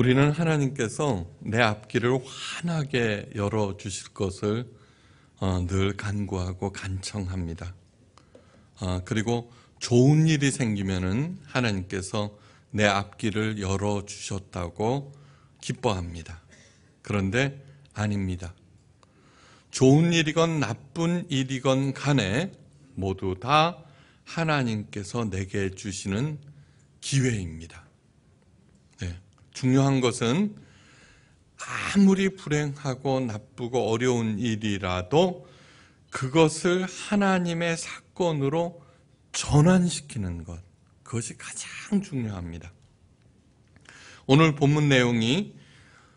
우리는 하나님께서 내 앞길을 환하게 열어 주실 것을 어, 늘 간구하고 간청합니다. 어, 그리고 좋은 일이 생기면은 하나님께서 내 앞길을 열어 주셨다고 기뻐합니다. 그런데 아닙니다. 좋은 일이건 나쁜 일이건 간에 모두 다 하나님께서 내게 주시는 기회입니다. 중요한 것은 아무리 불행하고 나쁘고 어려운 일이라도 그것을 하나님의 사건으로 전환시키는 것. 그것이 가장 중요합니다. 오늘 본문 내용이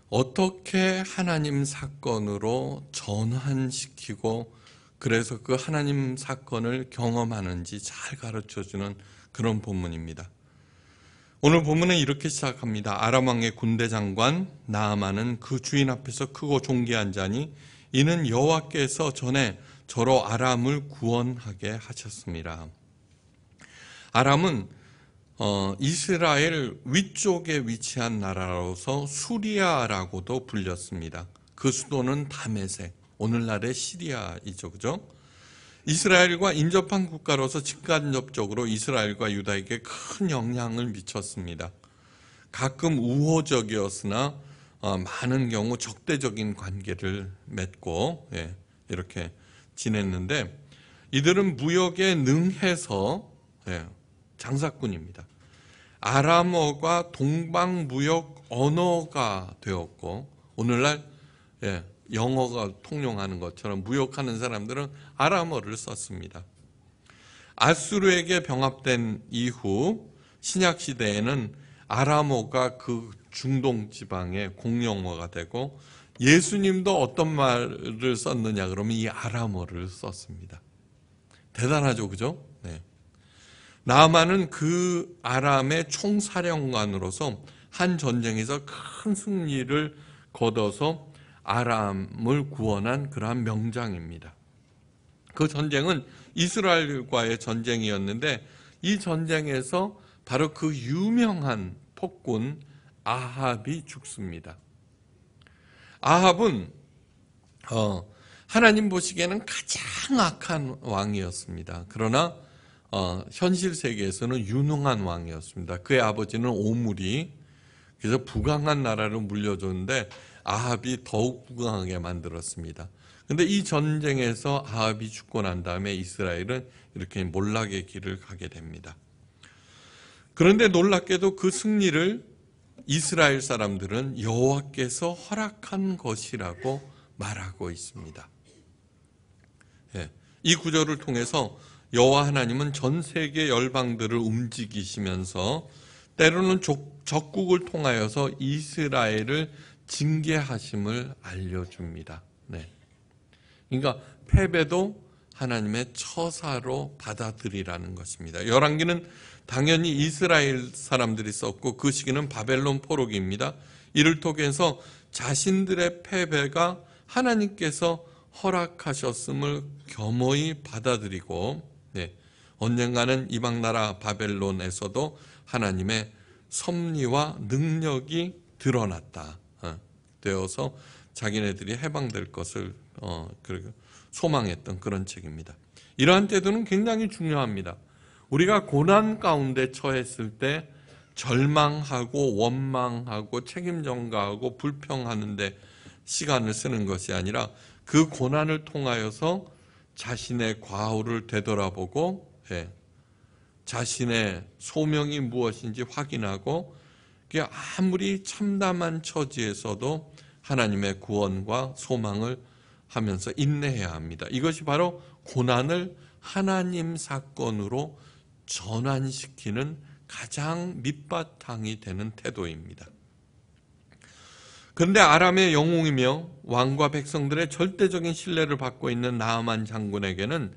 어떻게 하나님 사건으로 전환시키고 그래서 그 하나님 사건을 경험하는지 잘 가르쳐 주는 그런 본문입니다. 오늘 본문은 이렇게 시작합니다. 아람 왕의 군대 장관 나아만은 그 주인 앞에서 크고 존귀한 자니 이는 여호와께서 전에 저로 아람을 구원하게 하셨습니다. 아람은 어, 이스라엘 위쪽에 위치한 나라로서 수리아라고도 불렸습니다. 그 수도는 다메섹, 오늘날의 시리아이죠, 그죠? 이스라엘과 인접한 국가로서 직간접적으로 이스라엘과 유다에게 큰 영향을 미쳤습니다. 가끔 우호적이었으나 어, 많은 경우 적대적인 관계를 맺고 예, 이렇게 지냈는데 이들은 무역에 능해서 예, 장사꾼입니다. 아람어가 동방무역 언어가 되었고 오늘날 예, 영어가 통용하는 것처럼 무역하는 사람들은 아람어를 썼습니다. 아수르에게 병합된 이후 신약 시대에는 아람어가 그 중동 지방의 공용어가 되고 예수님도 어떤 말을 썼느냐 그러면 이 아람어를 썼습니다. 대단하죠, 그죠? 네. 나만은 그 아람의 총사령관으로서 한 전쟁에서 큰 승리를 거둬서 아람을 구원한 그러한 명장입니다. 그 전쟁은 이스라엘과의 전쟁이었는데 이 전쟁에서 바로 그 유명한 폭군 아합이 죽습니다. 아합은 어, 하나님 보시기에는 가장 악한 왕이었습니다. 그러나 어, 현실 세계에서는 유능한 왕이었습니다. 그의 아버지는 오물이 그래서 부강한 나라를 물려줬는데 아합이 더욱 부강하게 만들었습니다. 근데 이 전쟁에서 아합이 죽고 난 다음에 이스라엘은 이렇게 몰락의 길을 가게 됩니다. 그런데 놀랍게도 그 승리를 이스라엘 사람들은 여호와께서 허락한 것이라고 말하고 있습니다. 예, 이 구절을 통해서 여호와 하나님은 전 세계 열방들을 움직이시면서 때로는 적국을 통하여서 이스라엘을 징계하심을 알려줍니다. 네. 그러니까 패배도 하나님의 처사로 받아들이라는 것입니다. 열왕기는 당연히 이스라엘 사람들이 썼고 그 시기는 바벨론 포로기입니다. 이를 통해서 자신들의 패배가 하나님께서 허락하셨음을 겸허히 받아들이고 네, 언젠가는 이방 나라 바벨론에서도 하나님의 섭리와 능력이 드러났다. 되어서 자기네들이 해방될 것을 어, 소망했던 그런 책입니다. 이러한 태도는 굉장히 중요합니다. 우리가 고난 가운데 처했을 때 절망하고 원망하고 책임 전가하고 불평하는데 시간을 쓰는 것이 아니라 그 고난을 통하여서 자신의 과오를 되돌아보고 예, 자신의 소명이 무엇인지 확인하고 아무리 참담한 처지에서도 하나님의 구원과 소망을 하면서 인내해야 합니다. 이것이 바로 고난을 하나님 사건으로 전환시키는 가장 밑바탕이 되는 태도입니다. 그런데 아람의 영웅이며 왕과 백성들의 절대적인 신뢰를 받고 있는 나아만 장군에게는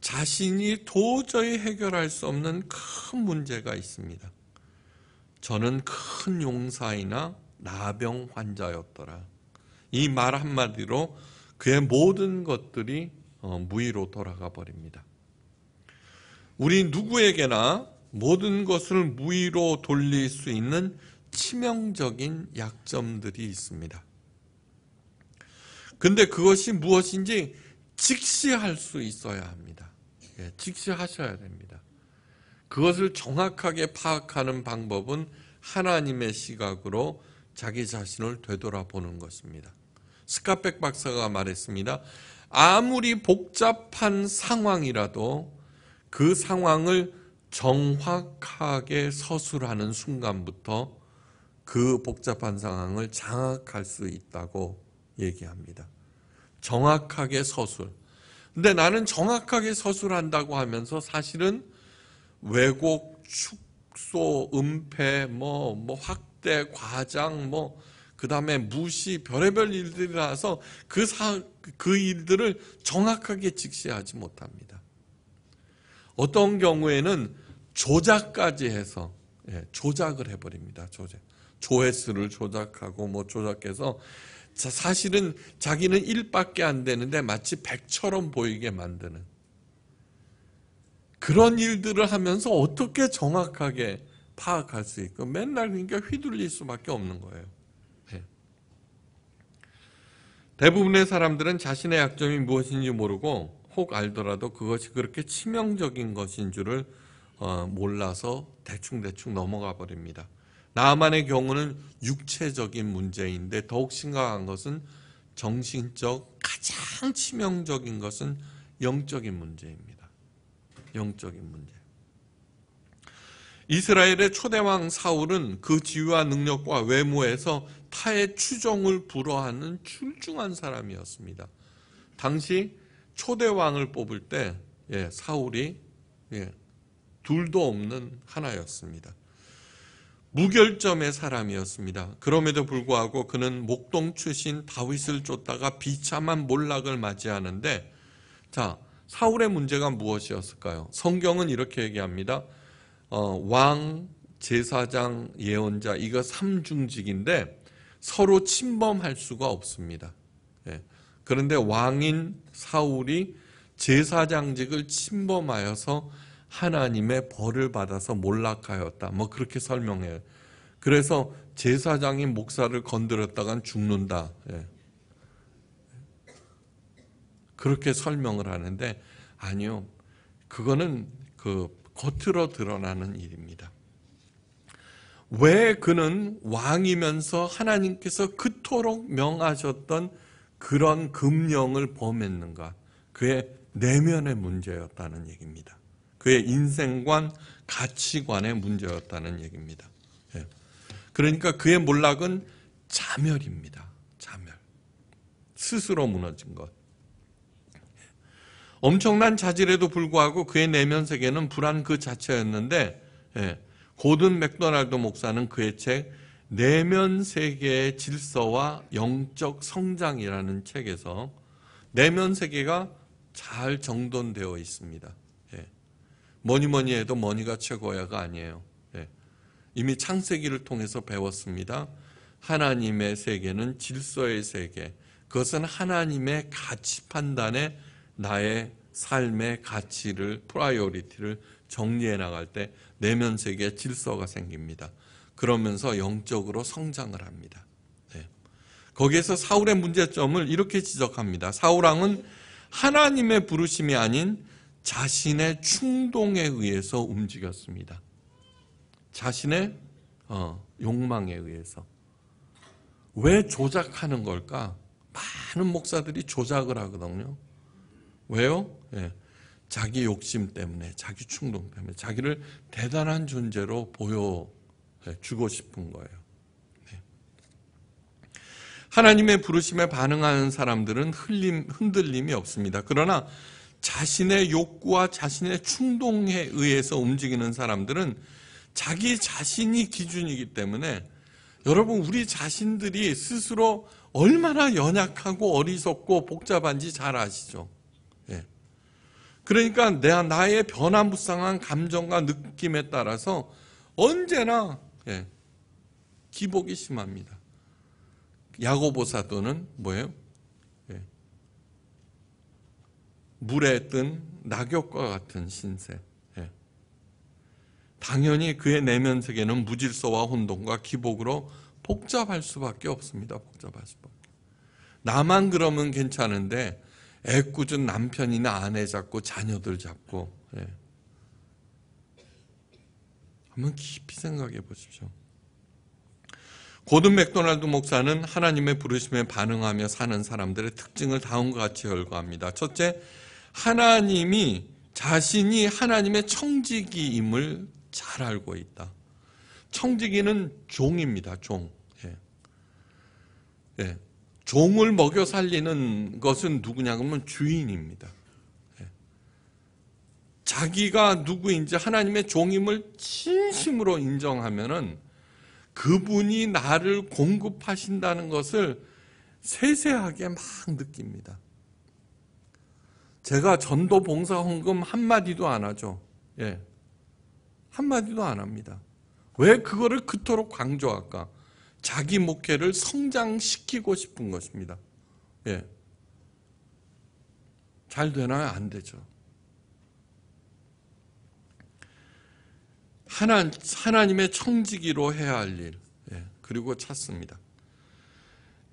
자신이 도저히 해결할 수 없는 큰 문제가 있습니다. 저는 큰 용사이나 나병 환자였더라. 이 말 한마디로 그의 모든 것들이 어, 무의로 돌아가 버립니다. 우리 누구에게나 모든 것을 무의로 돌릴 수 있는 치명적인 약점들이 있습니다. 근데 그것이 무엇인지 직시할 수 있어야 합니다. 예, 직시하셔야 됩니다. 그것을 정확하게 파악하는 방법은 하나님의 시각으로 자기 자신을 되돌아보는 것입니다. 스카백 박사가 말했습니다. 아무리 복잡한 상황이라도 그 상황을 정확하게 서술하는 순간부터 그 복잡한 상황을 장악할 수 있다고 얘기합니다. 정확하게 서술. 근데 나는 정확하게 서술한다고 하면서 사실은 왜곡, 축소, 은폐, 뭐, 뭐 확대, 과장, 뭐, 그 다음에 무시, 별의별 일들이라서 그 사, 그 일들을 정확하게 직시하지 못합니다. 어떤 경우에는 조작까지 해서, 예, 조작을 해버립니다. 조작. 조회수를 조작하고 뭐 조작해서 사실은 자기는 1밖에 안 되는데 마치 100처럼 보이게 만드는 그런 일들을 하면서 어떻게 정확하게 파악할 수 있고 맨날 그러니까 휘둘릴 수밖에 없는 거예요. 네. 대부분의 사람들은 자신의 약점이 무엇인지 모르고 혹 알더라도 그것이 그렇게 치명적인 것인 줄을 어, 몰라서 대충대충 넘어가 버립니다. 나만의 경우는 육체적인 문제인데 더욱 심각한 것은 정신적 가장 치명적인 것은 영적인 문제입니다. 영적인 문제. 이스라엘의 초대왕 사울은 그 지위와 능력과 외모에서 타의 추종을 불허하는 출중한 사람이었습니다. 당시 초대왕을 뽑을 때 예, 사울이 예, 둘도 없는 하나였습니다. 무결점의 사람이었습니다. 그럼에도 불구하고 그는 목동 출신 다윗을 쫓다가 비참한 몰락을 맞이하는데 자 사울의 문제가 무엇이었을까요? 성경은 이렇게 얘기합니다. 어, 왕, 제사장, 예언자 이거 삼중직인데 서로 침범할 수가 없습니다. 예. 그런데 왕인 사울이 제사장직을 침범하여서 하나님의 벌을 받아서 몰락하였다. 뭐 그렇게 설명해요. 그래서 제사장이 목사를 건드렸다간 죽는다. 예. 그렇게 설명을 하는데 아니요. 그거는 그 겉으로 드러나는 일입니다. 왜 그는 왕이면서 하나님께서 그토록 명하셨던 그런 금령을 범했는가? 그의 내면의 문제였다는 얘기입니다. 그의 인생관, 가치관의 문제였다는 얘기입니다. 예. 그러니까 그의 몰락은 자멸입니다. 자멸. 스스로 무너진 것. 엄청난 자질에도 불구하고 그의 내면 세계는 불안 그 자체였는데 예, 고든 맥도날드 목사는 그의 책 내면 세계의 질서와 영적 성장이라는 책에서 내면 세계가 잘 정돈되어 있습니다. 예. 뭐니 뭐니 해도 뭐니가 최고야가 아니에요. 예. 이미 창세기를 통해서 배웠습니다. 하나님의 세계는 질서의 세계. 그것은 하나님의 가치 판단의 나의 삶의 가치를 프라이오리티를 정리해 나갈 때 내면 세계 질서가 생깁니다. 그러면서 영적으로 성장을 합니다. 네. 거기에서 사울의 문제점을 이렇게 지적합니다. 사울왕은 하나님의 부르심이 아닌 자신의 충동에 의해서 움직였습니다. 자신의 어, 욕망에 의해서. 왜 조작하는 걸까? 많은 목사들이 조작을 하거든요. 왜요? 예. 자기 욕심 때문에, 자기 충동 때문에, 자기를 대단한 존재로 보여주고 예, 싶은 거예요. 네. 하나님의 부르심에 반응하는 사람들은 흘림, 흔들림이 없습니다. 그러나 자신의 욕구와 자신의 충동에 의해서 움직이는 사람들은 자기 자신이 기준이기 때문에 여러분 우리 자신들이 스스로 얼마나 연약하고 어리석고 복잡한지 잘 아시죠? 그러니까 내 나의 변화무쌍한 감정과 느낌에 따라서 언제나 예, 기복이 심합니다. 야고보 사도는 뭐예요? 예, 물에 뜬 낙엽과 같은 신세. 예, 당연히 그의 내면 세계는 무질서와 혼돈과 기복으로 복잡할 수밖에 없습니다. 복잡할 수밖에. 나만 그러면 괜찮은데 애꿎은 남편이나 아내 잡고 자녀들 잡고 예. 한번 깊이 생각해 보십시오. 고든 맥도날드 목사는 하나님의 부르심에 반응하며 사는 사람들의 특징을 다음과 같이 열거합니다. 첫째, 하나님이 자신이 하나님의 청지기임을 잘 알고 있다. 청지기는 종입니다. 종. 예. 예. 종을 먹여 살리는 것은 누구냐 그러면 주인입니다. 예. 자기가 누구인지 하나님의 종임을 진심으로 인정하면은 그분이 나를 공급하신다는 것을 세세하게 막 느낍니다. 제가 전도 봉사 헌금 한마디도 안 하죠. 예. 한마디도 안 합니다. 왜 그거를 그토록 강조할까? 자기 목회를 성장시키고 싶은 것입니다. 예. 잘 되나요? 안 되죠. 하나, 하나님의 청지기로 해야 할 일. 예. 그리고 찾습니다.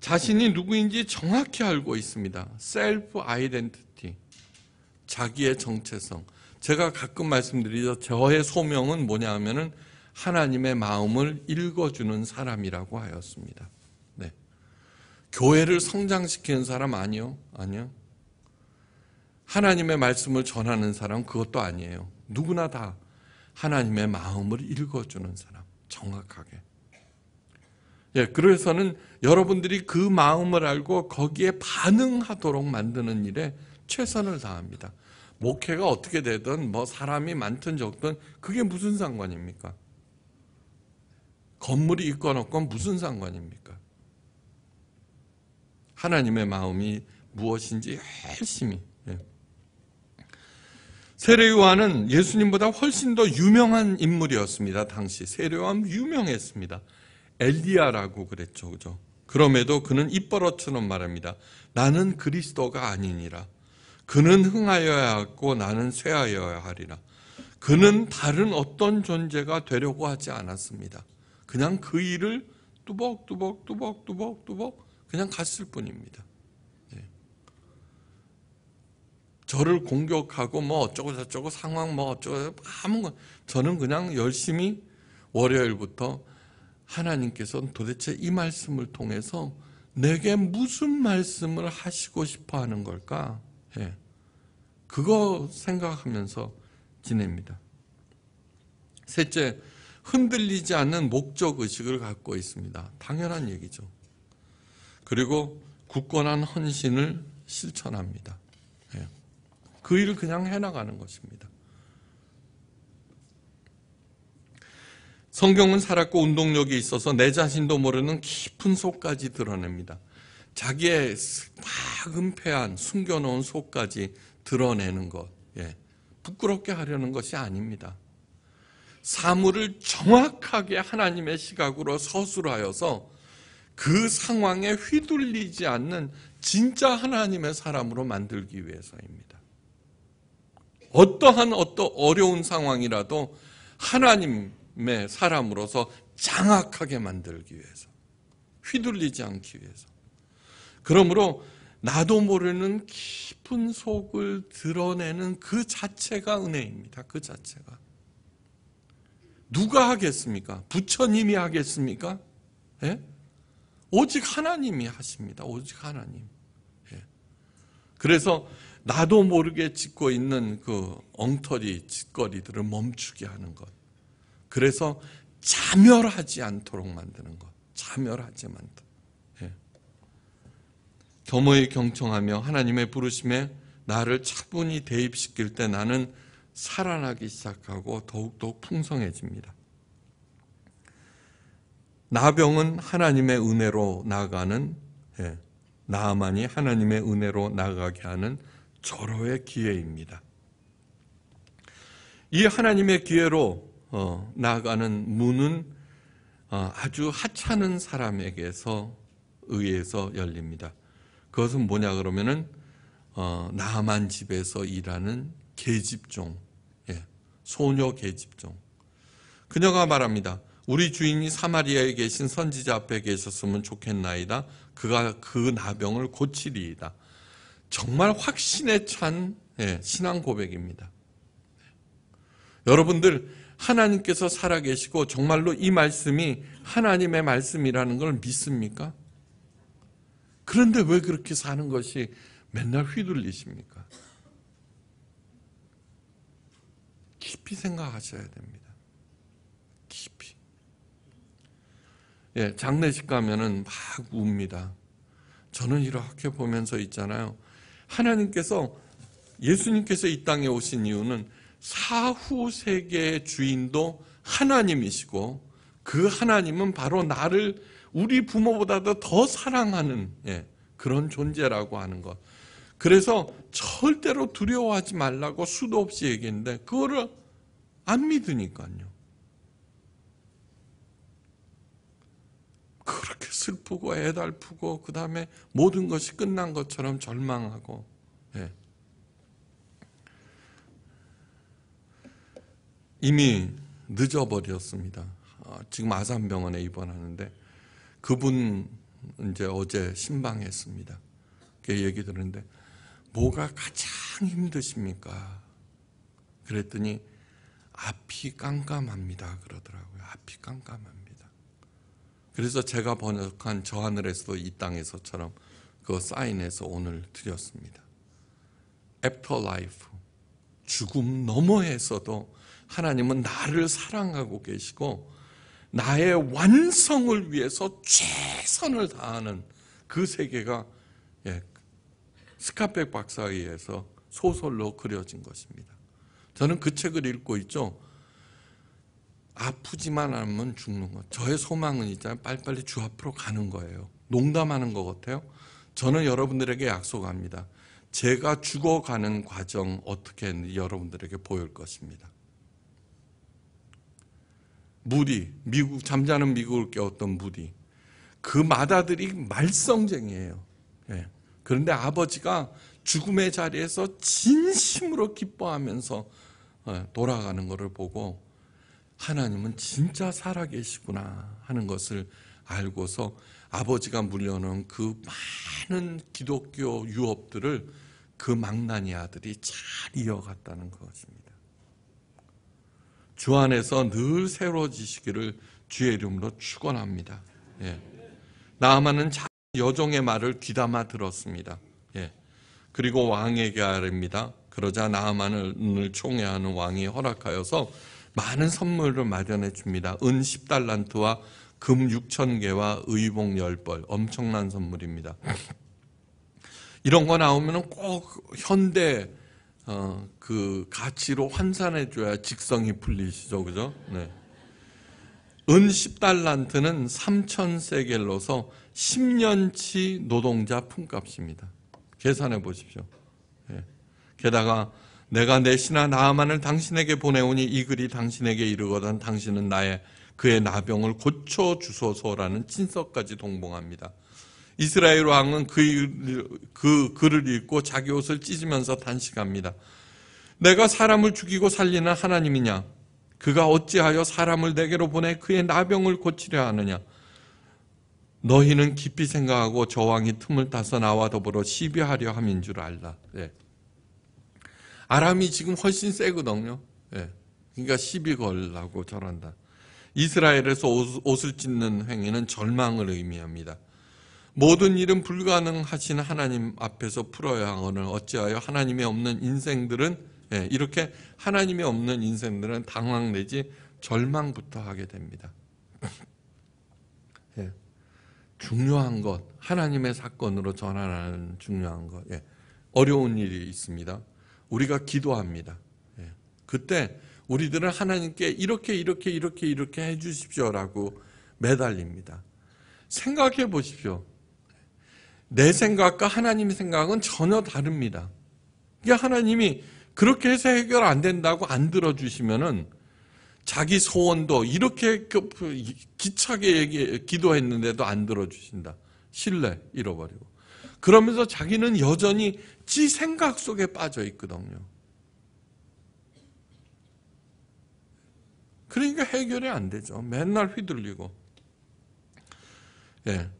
자신이 누구인지 정확히 알고 있습니다. 셀프 아이덴티티. 자기의 정체성. 제가 가끔 말씀드리죠. 저의 소명은 뭐냐 하면은 하나님의 마음을 읽어주는 사람이라고 하였습니다. 네. 교회를 성장시키는 사람 아니요? 아니요. 하나님의 말씀을 전하는 사람 그것도 아니에요. 누구나 다 하나님의 마음을 읽어주는 사람. 정확하게. 예, 그래서는 여러분들이 그 마음을 알고 거기에 반응하도록 만드는 일에 최선을 다합니다. 목회가 어떻게 되든 뭐 사람이 많든 적든 그게 무슨 상관입니까? 건물이 있건 없건 무슨 상관입니까? 하나님의 마음이 무엇인지 열심히 예. 세례요한은 예수님보다 훨씬 더 유명한 인물이었습니다. 당시 세례요한 유명했습니다. 엘리야라고 그랬죠. 그죠? 그럼에도 그는 입버릇처럼 말합니다. 나는 그리스도가 아니니라. 그는 흥하여야 하고 나는 쇠하여야 하리라. 그는 다른 어떤 존재가 되려고 하지 않았습니다. 그냥 그 일을 뚜벅뚜벅 뚜벅뚜벅 뚜벅, 그냥 갔을 뿐입니다. 네. 저를 공격하고 뭐 어쩌고 저쩌고 상황 뭐 어쩌고 아무건 저는 그냥 열심히 월요일부터 하나님께서 도대체 이 말씀을 통해서 내게 무슨 말씀을 하시고 싶어 하는 걸까? 네. 그거 생각하면서 지냅니다. 셋째, 흔들리지 않는 목적 의식을 갖고 있습니다. 당연한 얘기죠. 그리고 굳건한 헌신을 실천합니다. 예. 그 일을 그냥 해나가는 것입니다. 성경은 살았고 운동력이 있어서 내 자신도 모르는 깊은 속까지 드러냅니다. 자기의 막 은폐한 숨겨놓은 속까지 드러내는 것. 예. 부끄럽게 하려는 것이 아닙니다. 사물을 정확하게 하나님의 시각으로 서술하여서 그 상황에 휘둘리지 않는 진짜 하나님의 사람으로 만들기 위해서입니다. 어떠한 어떠 어려운 상황이라도 하나님의 사람으로서 장악하게 만들기 위해서 휘둘리지 않기 위해서 그러므로 나도 모르는 깊은 속을 드러내는 그 자체가 은혜입니다. 그 자체가 누가 하겠습니까? 부처님이 하겠습니까? 예? 오직 하나님이 하십니다. 오직 하나님. 예. 그래서 나도 모르게 짓고 있는 그 엉터리 짓거리들을 멈추게 하는 것. 그래서 자멸하지 않도록 만드는 것. 자멸하지 않도록. 예. 겸허히 경청하며 하나님의 부르심에 나를 차분히 대입시킬 때 나는 살아나기 시작하고 더욱더 풍성해집니다. 나병은 하나님의 은혜로 나가는 예, 나만이 하나님의 은혜로 나가게 하는 절호의 기회입니다. 이 하나님의 기회로 어, 나가는 문은 어, 아주 하찮은 사람에게서 의해서 열립니다. 그것은 뭐냐 그러면은 어, 나만 집에서 일하는 계집종 소녀 계집종. 그녀가 말합니다. 우리 주인이 사마리아에 계신 선지자 앞에 계셨으면 좋겠나이다. 그가 그 나병을 고치리이다. 정말 확신에 찬 예, 신앙 고백입니다. 네. 여러분들 하나님께서 살아계시고 정말로 이 말씀이 하나님의 말씀이라는 걸 믿습니까? 그런데 왜 그렇게 사는 것이 맨날 휘둘리십니까? 깊이 생각하셔야 됩니다. 깊이. 예, 장례식 가면은 막 웁니다. 저는 이렇게 보면서 있잖아요. 하나님께서 예수님께서 이 땅에 오신 이유는 사후 세계의 주인도 하나님이시고 그 하나님은 바로 나를 우리 부모보다도 더 사랑하는 예, 그런 존재라고 하는 것. 그래서 절대로 두려워하지 말라고 수도 없이 얘기했는데 그거를 안 믿으니까요. 그렇게 슬프고 애달프고 그 다음에 모든 것이 끝난 것처럼 절망하고 예. 이미 늦어버렸습니다. 아, 지금 아산병원에 입원하는데 그분 이제 어제 신방했습니다. 그 얘기 들었는데 뭐가 가장 힘드십니까? 그랬더니 앞이 깜깜합니다. 그러더라고요. 앞이 깜깜합니다. 그래서 제가 번역한 저 하늘에서도 이 땅에서처럼 그 사인에서 오늘 드렸습니다. 애프터 라이프 죽음 너머에서도 하나님은 나를 사랑하고 계시고 나의 완성을 위해서 최선을 다하는 그 세계가 예, 스카펙 박사에 의해서 소설로 그려진 것입니다. 저는 그 책을 읽고 있죠. 아프지만 않으면 죽는 것. 저의 소망은 있잖아요. 빨리빨리 주 앞으로 가는 거예요. 농담하는 것 같아요. 저는 여러분들에게 약속합니다. 제가 죽어가는 과정 어떻게 여러분들에게 보일 것입니다. 무디, 미국, 잠자는 미국을 깨웠던 무디. 그 마다들이 말썽쟁이에요. 예. 그런데 아버지가 죽음의 자리에서 진심으로 기뻐하면서 어, 돌아가는 것을 보고 하나님은 진짜 살아계시구나 하는 것을 알고서 아버지가 물려놓은 그 많은 기독교 유업들을 그 망나니 아들이 잘 이어갔다는 것입니다. 주 안에서 늘 새로워지시기를 주의 이름으로 축원합니다. 예. 나만은 여종의 말을 귀담아 들었습니다. 예. 그리고 왕에게 아릅니다. 그러자 나아만을 총애하는 왕이 허락하여서 많은 선물을 마련해 줍니다. 은 10달란트와 금 6천 개와 의복 10벌 엄청난 선물입니다. 이런 거 나오면 꼭 현대 어, 그 가치로 환산해 줘야 직성이 풀리시죠. 그죠? 네. 은 10달란트는 3천 세겔로서 10년치 노동자 품값입니다. 계산해 보십시오. 예. 게다가 내가 내 신하 나만을 당신에게 보내오니 이 글이 당신에게 이르거든 당신은 나의 그의 나병을 고쳐 주소서라는 친서까지 동봉합니다. 이스라엘 왕은 그, 그 글을 읽고 자기 옷을 찢으면서 단식합니다. 내가 사람을 죽이고 살리는 하나님이냐? 그가 어찌하여 사람을 내게로 보내 그의 나병을 고치려 하느냐? 너희는 깊이 생각하고 저 왕이 틈을 타서 나와 더불어 시비하려 함인 줄 알라. 예. 아람이 지금 훨씬 세거든요. 예. 그러니까 시비 걸라고 저런다. 이스라엘에서 옷을 찢는 행위는 절망을 의미합니다. 모든 일은 불가능하신 하나님 앞에서 풀어야 하거늘 어찌하여 하나님이 없는 인생들은 예, 이렇게 하나님이 없는 인생들은 당황 내지 절망부터 하게 됩니다. 중요한 것, 하나님의 사건으로 전환하는 중요한 것. 예. 어려운 일이 있습니다. 우리가 기도합니다. 예. 그때 우리들은 하나님께 이렇게 이렇게 이렇게 이렇게 해 주십시오라고 매달립니다. 생각해 보십시오. 내 생각과 하나님의 생각은 전혀 다릅니다. 이게 하나님이 그렇게 해서 해결 안 된다고 안 들어주시면은 자기 소원도 이렇게 그 기차게 얘기, 기도했는데도 안 들어주신다. 신뢰 잃어버리고. 그러면서 자기는 여전히 지 생각 속에 빠져 있거든요. 그러니까 해결이 안 되죠. 맨날 휘둘리고. 예.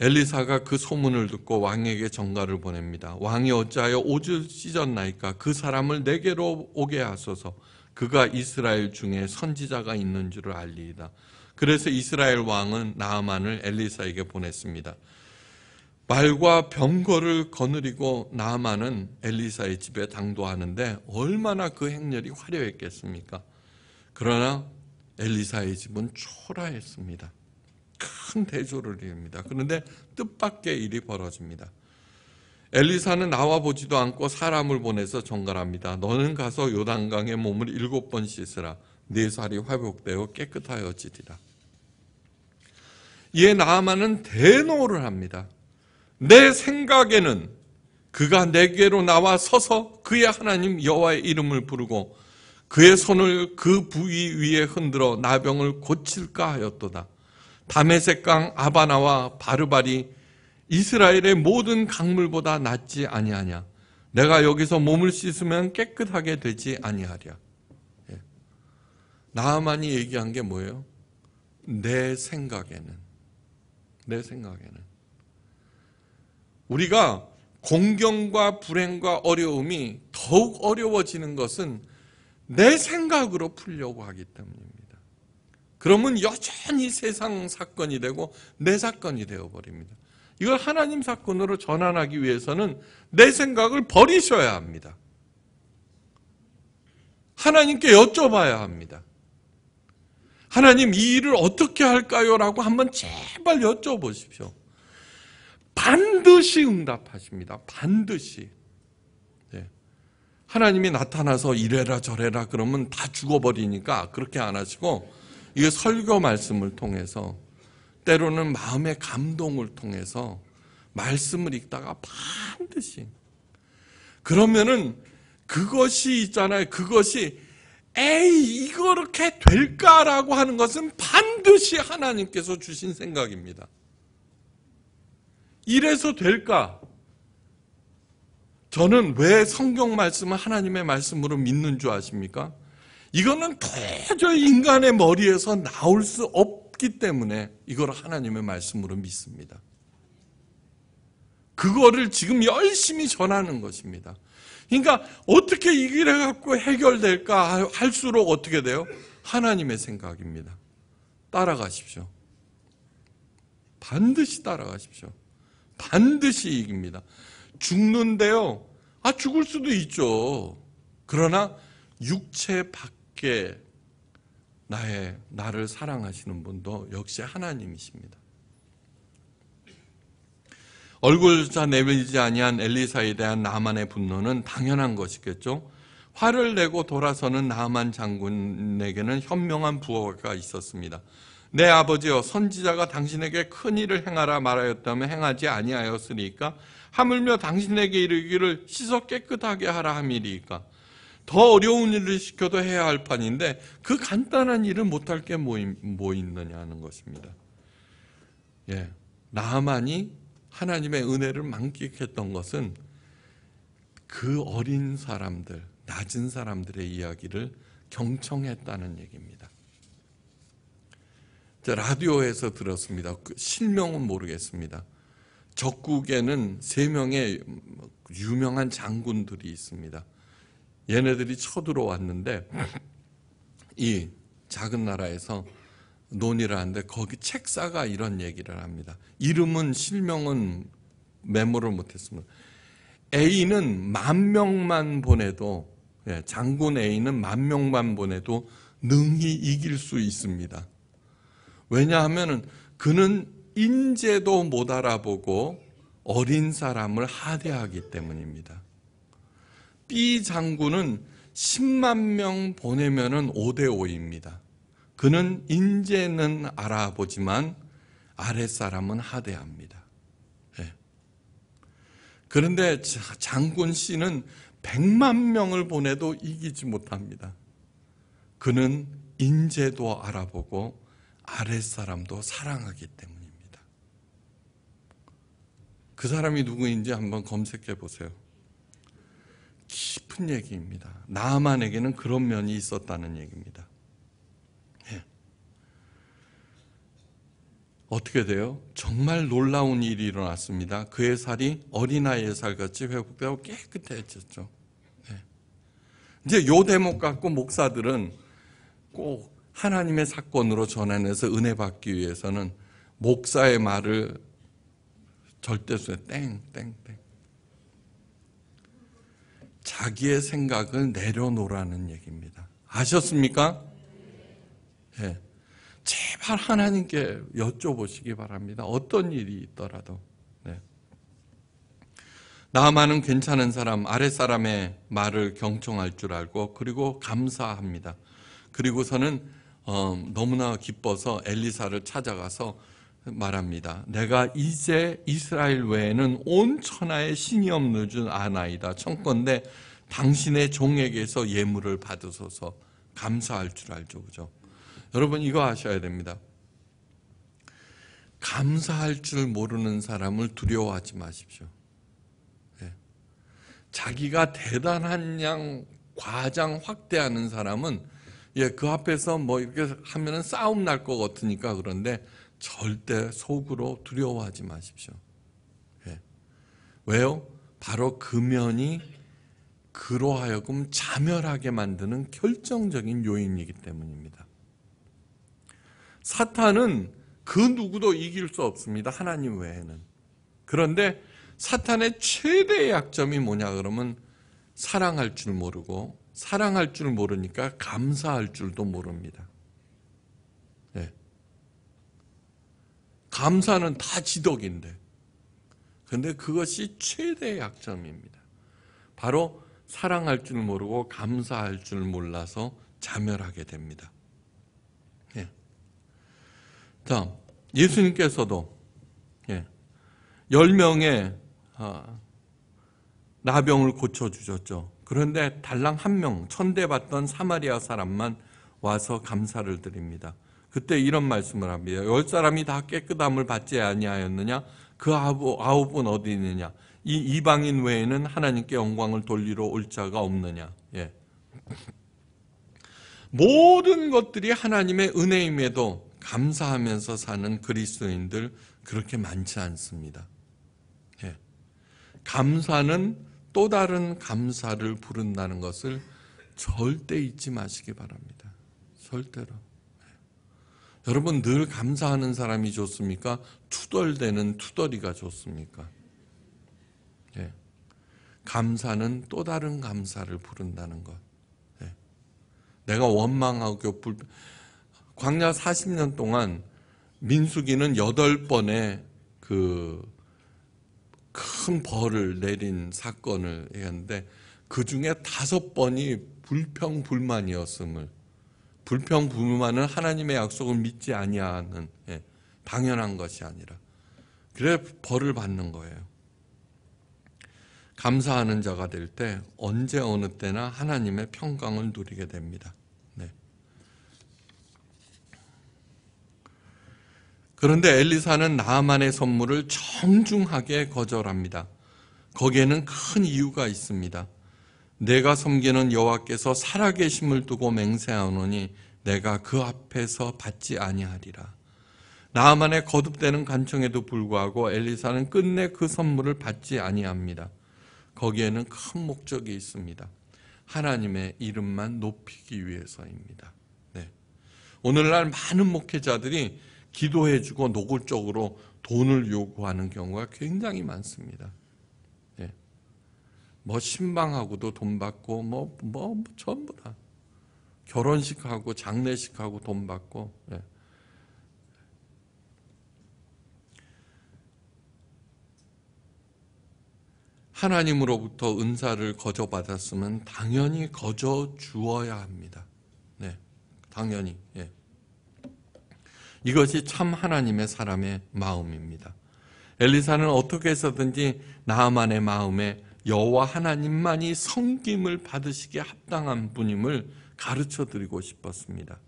엘리사가 그 소문을 듣고 왕에게 전가를 보냅니다. 왕이 어찌하여 오주 찢었나이까 그 사람을 내게로 오게 하소서. 그가 이스라엘 중에 선지자가 있는 줄을 알리이다. 그래서 이스라엘 왕은 나아만을 엘리사에게 보냈습니다. 말과 병거를 거느리고 나아만은 엘리사의 집에 당도하는데 얼마나 그 행렬이 화려했겠습니까? 그러나 엘리사의 집은 초라했습니다. 큰 대조를 이룹니다. 그런데 뜻밖의 일이 벌어집니다. 엘리사는 나와 보지도 않고 사람을 보내서 정갈합니다. 너는 가서 요단강에 몸을 일곱 번 씻으라. 네 살이 회복되어 깨끗하여지리라. 이에 나아만은 대노를 합니다. 내 생각에는 그가 내게로 나와 서서 그의 하나님 여호와의 이름을 부르고 그의 손을 그 부위 위에 흔들어 나병을 고칠까 하였도다. 다메섹강 아바나와 바르바리 이스라엘의 모든 강물보다 낫지 아니하냐. 내가 여기서 몸을 씻으면 깨끗하게 되지 아니하랴. 예. 나만이 얘기한 게 뭐예요? 내 생각에는. 내 생각에는. 우리가 공경과 불행과 어려움이 더욱 어려워지는 것은 내 생각으로 풀려고 하기 때문입니다. 그러면 여전히 세상 사건이 되고 내 사건이 되어버립니다. 이걸 하나님 사건으로 전환하기 위해서는 내 생각을 버리셔야 합니다. 하나님께 여쭤봐야 합니다. 하나님 이 일을 어떻게 할까요? 라고 한번 제발 여쭤보십시오. 반드시 응답하십니다. 반드시. 예. 하나님이 나타나서 이래라 저래라 그러면 다 죽어버리니까 그렇게 안 하시고 이게 설교 말씀을 통해서 때로는 마음의 감동을 통해서 말씀을 읽다가 반드시 그러면은 그것이 있잖아요. 그것이 에이 이렇게 될까라고 하는 것은 반드시 하나님께서 주신 생각입니다. 이래서 될까? 저는 왜 성경 말씀을 하나님의 말씀으로 믿는 줄 아십니까? 이거는 도저히 인간의 머리에서 나올 수없 없기 때문에 이걸 하나님의 말씀으로 믿습니다. 그거를 지금 열심히 전하는 것입니다. 그러니까 어떻게 이길해 갖고 해결될까 할수록 어떻게 돼요? 하나님의 생각입니다. 따라가십시오. 반드시 따라가십시오. 반드시 이깁니다. 죽는데요. 아, 죽을 수도 있죠. 그러나 육체 밖에 나의 나를 사랑하시는 분도 역시 하나님이십니다. 얼굴조차 내밀지 아니한 엘리사에 대한 나만의 분노는 당연한 것이겠죠. 화를 내고 돌아서는 나만 장군에게는 현명한 부호가 있었습니다. 내 아버지여 선지자가 당신에게 큰 일을 행하라 말하였다면 행하지 아니하였으니까 하물며 당신에게 이르기를 씻어 깨끗하게 하라 함이리까 더 어려운 일을 시켜도 해야 할 판인데 그 간단한 일을 못할 게뭐뭐 뭐 있느냐 하는 것입니다. 예, 나만이 하나님의 은혜를 만끽했던 것은 그 어린 사람들, 낮은 사람들의 이야기를 경청했다는 얘기입니다. 라디오에서 들었습니다. 그 실명은 모르겠습니다. 적국에는 세 명의 유명한 장군들이 있습니다. 얘네들이 쳐들어왔는데 이 작은 나라에서 논의를 하는데 거기 책사가 이런 얘기를 합니다. 이름은 실명은 메모를 못했습니다. A는 만 명만 보내도 예, 장군 A는 만 명만 보내도 능히 이길 수 있습니다. 왜냐하면 그는 인재도 못 알아보고 어린 사람을 하대하기 때문입니다. B 장군은 10만 명 보내면은 5 대 5입니다. 그는 인재는 알아보지만 아랫사람은 하대합니다. 예. 그런데 장군 씨는 100만 명을 보내도 이기지 못합니다. 그는 인재도 알아보고 아랫사람도 사랑하기 때문입니다. 그 사람이 누구인지 한번 검색해 보세요. 깊은 얘기입니다. 나만에게는 그런 면이 있었다는 얘기입니다. 예. 어떻게 돼요? 정말 놀라운 일이 일어났습니다. 그의 살이 어린아이의 살같이 회복되고 깨끗해졌죠. 예. 이제 요 대목 갖고 목사들은 꼭 하나님의 사건으로 전환해서 은혜 받기 위해서는 목사의 말을 절대수에 땡, 땡, 땡. 자기의 생각을 내려놓으라는 얘기입니다. 아셨습니까? 네. 제발 하나님께 여쭤보시기 바랍니다. 어떤 일이 있더라도. 네. 나만은 괜찮은 사람, 아랫사람의 말을 경청할 줄 알고 그리고 감사합니다. 그리고서는 어, 너무나 기뻐서 엘리사를 찾아가서 말합니다. 내가 이제 이스라엘 외에는 온 천하에 신이 없는 줄 아나이다. 청건대 당신의 종에게서 예물을 받으소서 감사할 줄 알죠. 그죠? 여러분 이거 아셔야 됩니다. 감사할 줄 모르는 사람을 두려워하지 마십시오. 네. 자기가 대단한 양 과장 확대하는 사람은 예, 그 앞에서 뭐 이렇게 하면은 싸움 날 것 같으니까 그런데 절대 속으로 두려워하지 마십시오. 예. 왜요? 바로 금연이 그로하여금 자멸하게 만드는 결정적인 요인이기 때문입니다. 사탄은 그 누구도 이길 수 없습니다. 하나님 외에는. 그런데 사탄의 최대의 약점이 뭐냐 그러면 사랑할 줄 모르고 사랑할 줄 모르니까 감사할 줄도 모릅니다. 감사는 다 지독인데. 근데 그것이 최대의 약점입니다. 바로 사랑할 줄 모르고 감사할 줄 몰라서 자멸하게 됩니다. 예. 다 예수님께서도, 예. 10명의 아, 나병을 고쳐주셨죠. 그런데 달랑 한 명, 천대받던 사마리아 사람만 와서 감사를 드립니다. 그때 이런 말씀을 합니다. 열 사람이 다 깨끗함을 받지 아니하였느냐? 그 아홉은 어디 있느냐? 이 이방인 외에는 하나님께 영광을 돌리러 올 자가 없느냐? 예. 모든 것들이 하나님의 은혜임에도 감사하면서 사는 그리스도인들 그렇게 많지 않습니다. 예. 감사는 또 다른 감사를 부른다는 것을 절대 잊지 마시기 바랍니다. 절대로. 여러분 늘 감사하는 사람이 좋습니까? 투덜대는 투덜이가 좋습니까? 예. 감사는 또 다른 감사를 부른다는 것. 예. 내가 원망하고 불 광야 40년 동안 민수기는 8번의 그 큰 벌을 내린 사건을 했는데 그 중에 다 번이 불평불만이었음을 불평 부문만은 하나님의 약속을 믿지 아니하는 예, 당연한 것이 아니라 그래 벌을 받는 거예요. 감사하는 자가 될 때 언제 어느 때나 하나님의 평강을 누리게 됩니다. 네. 그런데 엘리사는 나만의 선물을 정중하게 거절합니다. 거기에는 큰 이유가 있습니다. 내가 섬기는 여호와께서 살아계심을 두고 맹세하노니 내가 그 앞에서 받지 아니하리라. 나만의 거듭되는 간청에도 불구하고 엘리사는 끝내 그 선물을 받지 아니합니다. 거기에는 큰 목적이 있습니다. 하나님의 이름만 높이기 위해서입니다. 네. 오늘날 많은 목회자들이 기도해주고 노골적으로 돈을 요구하는 경우가 굉장히 많습니다. 뭐 신방하고도 돈 받고 뭐뭐 뭐, 뭐 전부 다 결혼식하고 장례식하고 돈 받고 예. 하나님으로부터 은사를 거저 받았으면 당연히 거저 주어야 합니다. 네, 당연히. 예. 이것이 참 하나님의 사람의 마음입니다. 엘리사는 어떻게 해서든지 나만의 마음에 여호와 하나님만이 성김을 받으시기에 합당한 분임을 가르쳐 드리고 싶었습니다.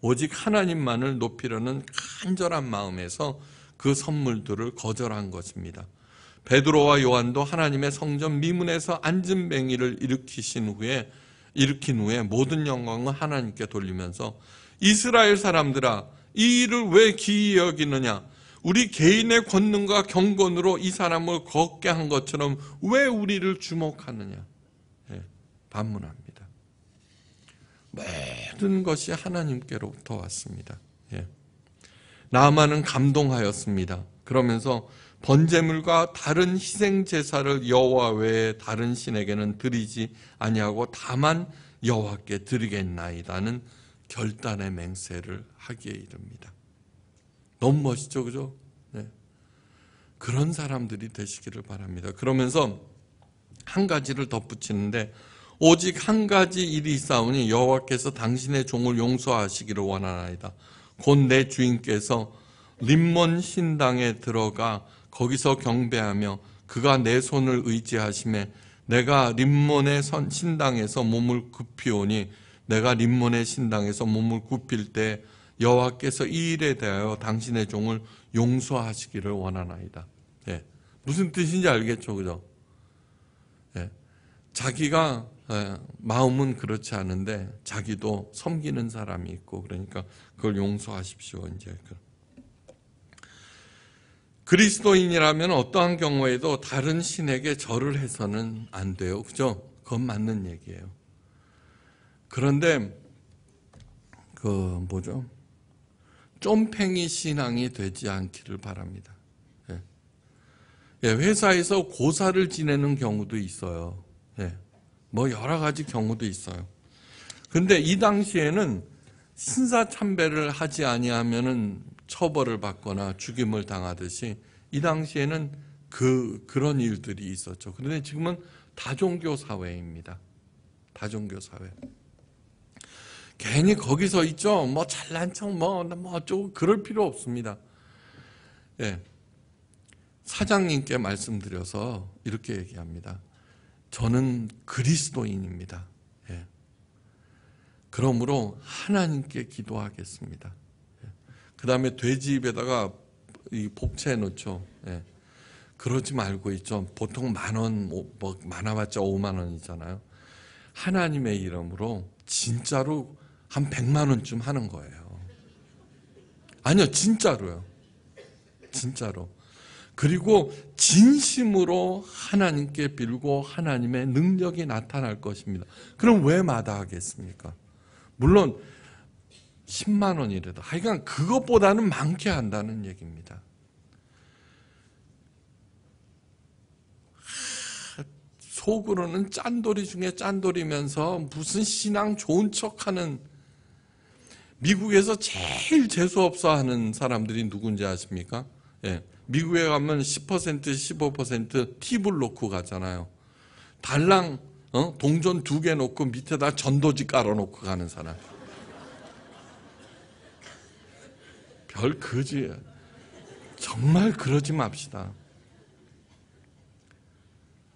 오직 하나님만을 높이려는 간절한 마음에서 그 선물들을 거절한 것입니다. 베드로와 요한도 하나님의 성전 미문에서 앉은 뱅이를 일으키신 후에 일으킨 후에 모든 영광을 하나님께 돌리면서 이스라엘 사람들아 이 일을 왜 기이 여기느냐 우리 개인의 권능과 경건으로 이 사람을 걷게 한 것처럼 왜 우리를 주목하느냐? 예, 반문합니다. 모든 것이 하나님께로부터 왔습니다. 예. 나만은 감동하였습니다. 그러면서 번제물과 다른 희생 제사를 여와 외에 다른 신에게는 드리지 아니하고 다만 여와께 드리겠나이다는 결단의 맹세를 하기에 이릅니다. 너무 멋있죠, 그죠? 네. 그런 사람들이 되시기를 바랍니다. 그러면서 한 가지를 덧붙이는데 오직 한 가지 일이 있사오니 여호와께서 당신의 종을 용서하시기를 원하나이다. 곧 내 주인께서 림몬 신당에 들어가 거기서 경배하며 그가 내 손을 의지하심에 내가 림몬의 신당에서 몸을 굽히오니 내가 림몬의 신당에서 몸을 굽힐 때 여호와께서 이 일에 대하여 당신의 종을 용서하시기를 원하나이다. 예. 무슨 뜻인지 알겠죠, 그죠? 예. 자기가 예, 마음은 그렇지 않은데 자기도 섬기는 사람이 있고 그러니까 그걸 용서하십시오. 이제 그리스도인이라면 어떠한 경우에도 다른 신에게 절을 해서는 안 돼요. 그죠? 그건 맞는 얘기예요. 그런데 그 뭐죠? 쫌팽이 신앙이 되지 않기를 바랍니다. 예. 예, 회사에서 고사를 지내는 경우도 있어요. 예, 뭐 여러 가지 경우도 있어요. 근데 이 당시에는 신사 참배를 하지 아니하면은 처벌을 받거나 죽임을 당하듯이 이 당시에는 그 그런 일들이 있었죠. 그런데 지금은 다종교 사회입니다. 다종교 사회. 괜히 거기서 있죠. 뭐 잘난 척뭐 뭐 어쩌고 그럴 필요 없습니다. 예. 사장님께 말씀드려서 이렇게 얘기합니다. 저는 그리스도인입니다. 예. 그러므로 하나님께 기도하겠습니다. 예. 그 다음에 돼지 입에다가 이 복채 놓죠. 예. 그러지 말고 있죠. 보통 만 원, 뭐, 많아봤자 5만 원이잖아요. 하나님의 이름으로 진짜로 한 100만 원쯤 하는 거예요. 아니요, 진짜로요. 진짜로. 그리고 진심으로 하나님께 빌고 하나님의 능력이 나타날 것입니다. 그럼 왜 마다하겠습니까? 물론 10만 원이라도 하여간 그러니까 그것보다는 많게 한다는 얘기입니다. 속으로는 짠돌이 중에 짠돌이면서 무슨 신앙 좋은 척하는 미국에서 제일 재수없어 하는 사람들이 누군지 아십니까? 예. 미국에 가면 10%, 15% 팁을 놓고 가잖아요. 달랑 어? 동전 두 개 놓고 밑에다 전도지 깔아놓고 가는 사람. 별 거지. 정말 그러지 맙시다.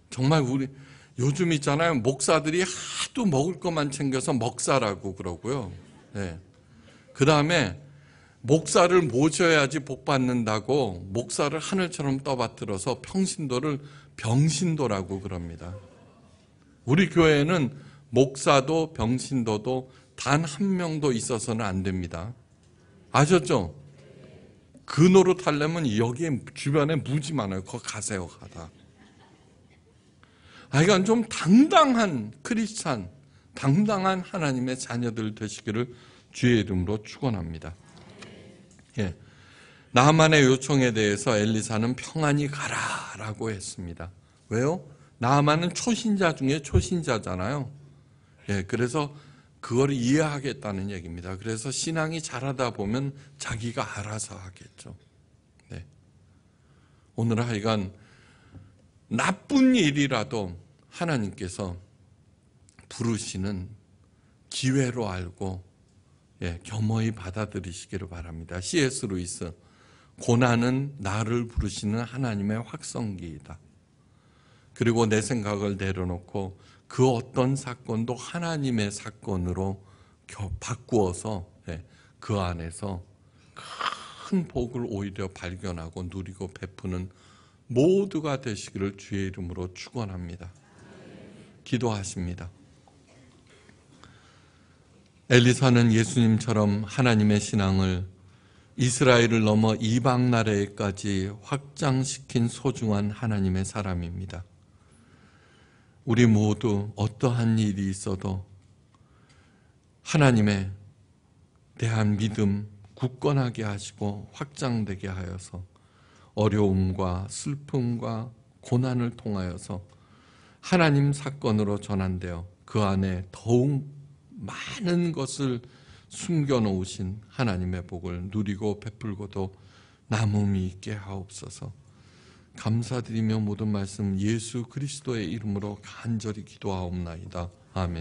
정말 우리 요즘 있잖아요. 목사들이 하도 먹을 것만 챙겨서 먹사라고 그러고요. 예. 그 다음에 목사를 모셔야지 복 받는다고 목사를 하늘처럼 떠받들어서 평신도를 병신도라고 그럽니다. 우리 교회는 목사도 병신도도 단 한 명도 있어서는 안 됩니다. 아셨죠? 그 노릇 하려면 여기 주변에 무지 많아요. 거 가세요, 가다. 아, 이건 좀 당당한 크리스찬, 당당한 하나님의 자녀들 되시기를 주의 이름으로 축원합니다. 예. 나만의 요청에 대해서 엘리사는 평안히 가라라고 했습니다. 왜요? 나만은 초신자 중에 초신자잖아요. 예, 그래서 그걸 이해하겠다는 얘기입니다. 그래서 신앙이 자라다 보면 자기가 알아서 하겠죠. 네. 오늘 하여간 나쁜 일이라도 하나님께서 부르시는 기회로 알고 예, 겸허히 받아들이시기를 바랍니다. C.S. 루이스 고난은 나를 부르시는 하나님의 확성기이다. 그리고 내 생각을 내려놓고 그 어떤 사건도 하나님의 사건으로 바꾸어서 예, 그 안에서 큰 복을 오히려 발견하고 누리고 베푸는 모두가 되시기를 주의 이름으로 축원합니다. 기도하십니다. 엘리사는 예수님처럼 하나님의 신앙을 이스라엘을 넘어 이방 나라에까지 확장시킨 소중한 하나님의 사람입니다. 우리 모두 어떠한 일이 있어도 하나님의 대한 믿음 굳건하게 하시고 확장되게 하여서 어려움과 슬픔과 고난을 통하여서 하나님 사건으로 전환되어 그 안에 더욱 많은 것을 숨겨놓으신 하나님의 복을 누리고 베풀고도 남음이 있게 하옵소서. 감사드리며 모든 말씀 예수 그리스도의 이름으로 간절히 기도하옵나이다. 아멘.